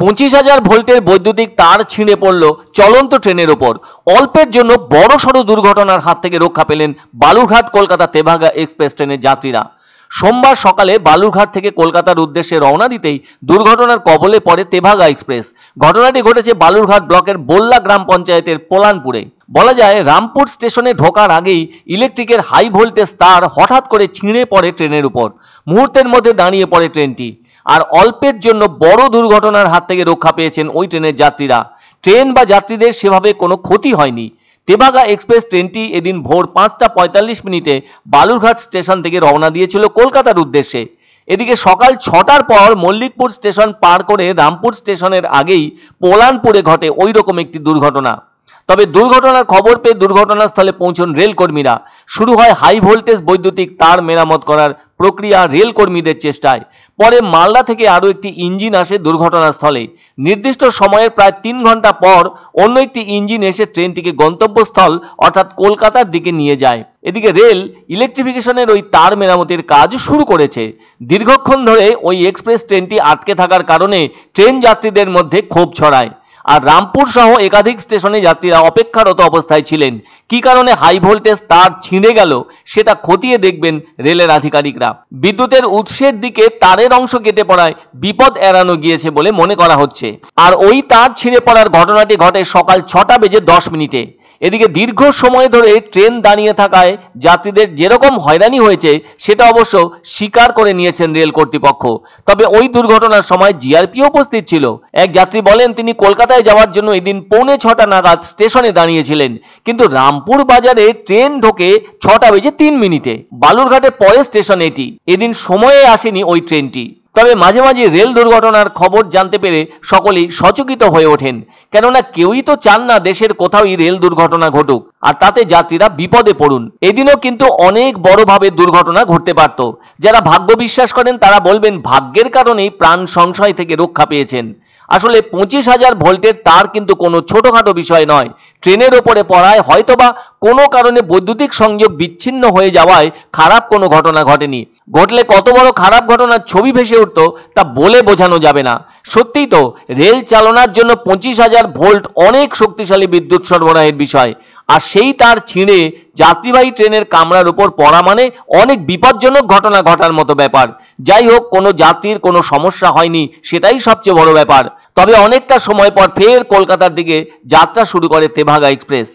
পঁচিশ হাজার ভোল্টের বৈদ্যুতিক তার ছিঁড়ে পড়ল চলন্ত ট্রেনের ওপর অল্পের জন্য বড়সড় দুর্ঘটনার হাত থেকে রক্ষা পেলেন বালুরঘাট কলকাতা তেভাগা এক্সপ্রেস ট্রেনের যাত্রীরা সোমবার সকালে বালুরঘাট থেকে কলকাতার উদ্দেশ্যে রওনা দিতেই দুর্ঘটনার কবলে পড়ে তেভাগা এক্সপ্রেস ঘটনাটি ঘটেছে বালুরঘাট ব্লকের বোল্লা গ্রাম পঞ্চায়েতের পোলানপুরে বলা যায় রামপুর স্টেশনে ঢোকার আগেই ইলেকট্রিকের হাই ভোল্টেজ তার হঠাৎ করে ছিঁড়ে পড়ে ট্রেনের উপর মুহূর্তের মধ্যে দাঁড়িয়ে পড়ে ট্রেনটি আর অল্পের জন্য বড় দুর্ঘটনার হাত থেকে রক্ষা পেয়েছেন ওই ট্রেনের যাত্রীরা ট্রেন বা যাত্রীদের সেভাবে কোনো ক্ষতি হয়নি তেবাগা এক্সপ্রেস ট্রেনটি এদিন ভোর পাঁচটা পঁয়তাল্লিশ মিনিটে বালুরঘাট স্টেশন থেকে রওনা দিয়েছিল কলকাতার উদ্দেশ্যে এদিকে সকাল ছটার পর মল্লিকপুর স্টেশন পার করে রামপুর স্টেশনের আগেই পোলানপুরে ঘটে ওই রকম একটি দুর্ঘটনা তবে দুর্ঘটনার খবর পেয়ে দুর্ঘটনাস্থলে পৌঁছন রেলকর্মীরা শুরু হয় হাই ভোল্টেজ বৈদ্যুতিক তার মেরামত করার প্রক্রিয়া রেলকর্মীদের চেষ্টায় পরে মালদা থেকে আরও একটি ইঞ্জিন আসে দুর্ঘটনাস্থলে নির্দিষ্ট সময়ের প্রায় তিন ঘন্টা পর অন্য একটি ইঞ্জিন এসে ট্রেনটিকে গন্তব্যস্থল অর্থাৎ কলকাতার দিকে নিয়ে যায় এদিকে রেল ইলেকট্রিফিকেশনের ওই তার মেরামতির কাজ শুরু করেছে দীর্ঘক্ষণ ধরে ওই এক্সপ্রেস ট্রেনটি আটকে থাকার কারণে ট্রেন যাত্রীদের মধ্যে ক্ষোভ ছড়ায় আর রামপুর সহ একাধিক স্টেশনে যাত্রীরা অপেক্ষারত অবস্থায় ছিলেন কি কারণে হাই ভোল্টেজ তার ছিঁড়ে গেল সেটা খতিয়ে দেখবেন রেলের আধিকারিকরা বিদ্যুতের উৎসের দিকে তারের অংশ কেটে পড়ায় বিপদ এড়ানো গিয়েছে বলে মনে করা হচ্ছে আর ওই তার ছিঁড়ে পড়ার ঘটনাটি ঘটে সকাল ছটা বেজে দশ মিনিটে এদিকে দীর্ঘ সময় ধরে ট্রেন দাঁড়িয়ে থাকায় যাত্রীদের যেরকম হয়রানি হয়েছে সেটা অবশ্য স্বীকার করে নিয়েছেন রেল কর্তৃপক্ষ তবে ওই দুর্ঘটনার সময় জিআরপি উপস্থিত ছিল এক যাত্রী বলেন তিনি কলকাতায় যাওয়ার জন্য এদিন পৌনে ছটা নাগাদ স্টেশনে দাঁড়িয়েছিলেন কিন্তু রামপুর বাজারে ট্রেন ঢোকে ছটা বেজে তিন মিনিটে বালুরঘাটে পরে স্টেশন এটি এদিন সময়ে আসেনি ওই ট্রেনটি তবে মাঝে মাঝে রেল দুর্ঘটনার খবর জানতে পেরে সকলেই সচকিত হয়ে ওঠেন কেননা কেউই তো চান না দেশের কোথাওই রেল দুর্ঘটনা ঘটুক আর তাতে যাত্রীরা বিপদে পড়ুন এদিনও কিন্তু অনেক বড়ভাবে দুর্ঘটনা ঘটতে পারত যারা ভাগ্য বিশ্বাস করেন তারা বলবেন ভাগ্যের কারণেই প্রাণ সংশয় থেকে রক্ষা পেয়েছেন আসলে পঁচিশ হাজার ভোল্টের তার কিন্তু কোনো ছোটখাটো বিষয় নয় ট্রেনের ওপরে পড়ায় হয়তোবা কোনো কারণে বৈদ্যুতিক সংযোগ বিচ্ছিন্ন হয়ে যাওয়ায় খারাপ কোনো ঘটনা ঘটেনি ঘটলে কত বড় খারাপ ঘটনার ছবি ভেসে উঠত তা বলে বোঝানো যাবে না সত্যিই তো রেল চালনার জন্য পঁচিশ হাজার ভোল্ট অনেক শক্তিশালী বিদ্যুৎ সরবরাহের বিষয় আর সেই তার ছিঁড়ে যাত্রীবাহী ট্রেনের কামরার উপর পড়া মানে অনেক বিপজ্জনক ঘটনা ঘটার মতো ব্যাপার যাই হোক কোনো যাত্রীর কোনো সমস্যা হয়নি সেটাই সবচেয়ে বড় ব্যাপার তবে অনেকটা সময় পর ফের কলকাতার দিকে যাত্রা শুরু করে তেভাগা এক্সপ্রেস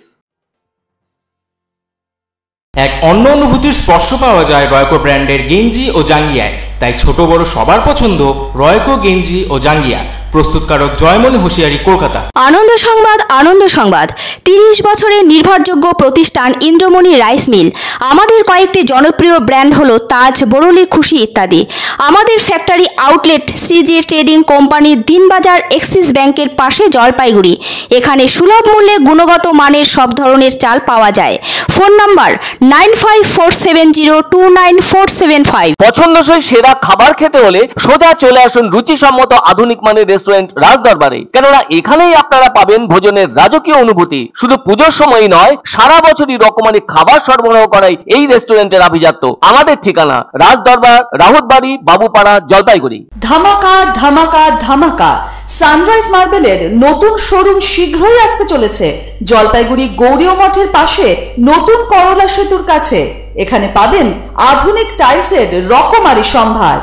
এক অন্য অনুভূতির স্পর্শ পাওয়া যায় রয়কো ব্র্যান্ডের গেঞ্জি ও জাঙ্গিয়ায় তাই ছোট বড় সবার পছন্দ রয়কো গেঞ্জি ও জাঙ্গিয়া প্রস্তুতকারক জয়মনি হোশিয়ারি কলকাতা আনন্দ সংবাদ আনন্দ সংবাদ তিরিশ বছরের নির্ভরযোগ্য প্রতিষ্ঠান ইন্দ্রমণি রাইস মিল আমাদের কয়েকটি জনপ্রিয় ব্র্যান্ড হলো তাজ বরলি খুশি ইত্যাদি আমাদের factory outlet CJ Trading Company Dinbazar Axis ব্যাংকের পাশে জলপাইগুড়ি এখানে সুলভ মূল্যে গুণগত মানের সব ধরনের চাল পাওয়া যায় phone number nine five four seven zero two nine four seven five পছন্দসই সেরা খাবার খেতে হলে সোজা চলে আসুন রুচিসম্মত আধুনিক মানের রেস্টুরেন্ট রেস্টুরেন্ট রাজদরবারে কেননা এখানেই আপনারা পাবেন ভোজনের রাজকীয় অনুভূতি শুধু পুজোর সময়ই নয় সারা বছরই রকমারি খাবার সরবরাহ করাই এই রেস্টুরেন্টের আভিজাত্য আমাদের ঠিকানা রাজদরবার রাহুতবাড়ি বাবুপাড়া জলপাইগুড়ি ধামাকা ধামাকা ধামাকা সানরাইজ মার্বেলের নতুন শোরুম শীঘ্রই আসতে চলেছে জলপাইগুড়ি গৌরীয় মঠের পাশে নতুন করলা সেতুর কাছে এখানে পাবেন আধুনিক টাইলসের রকমারি সম্ভার